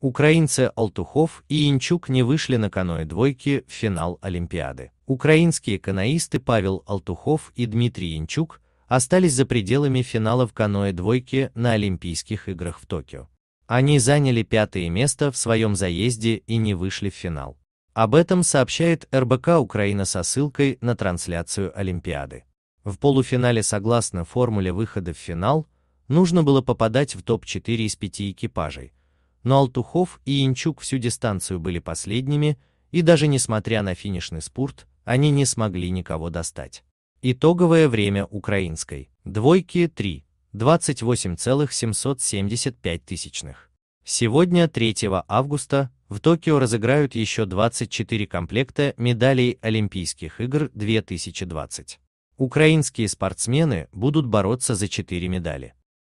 Украинцы Алтухов и Янчук не вышли на каноэ двойки в финал Олимпиады. Украинские каноисты Павел Алтухов и Дмитрий Янчук остались за пределами финала в каноэ двойки на Олимпийских играх в Токио. Они заняли пятое место в своем заезде и не вышли в финал. Об этом сообщает РБК Украина со ссылкой на трансляцию Олимпиады. В полуфинале согласно формуле выхода в финал нужно было попадать в топ-4 из пяти экипажей, но Алтухов и Янчук всю дистанцию были последними, и даже несмотря на финишный спурт, они не смогли никого достать. Итоговое время украинской двойки 3, 28,775 тысячных. Сегодня, 3 августа, в Токио разыграют еще 24 комплекта медалей Олимпийских игр 2020. Украинские спортсмены будут бороться за 4 медали.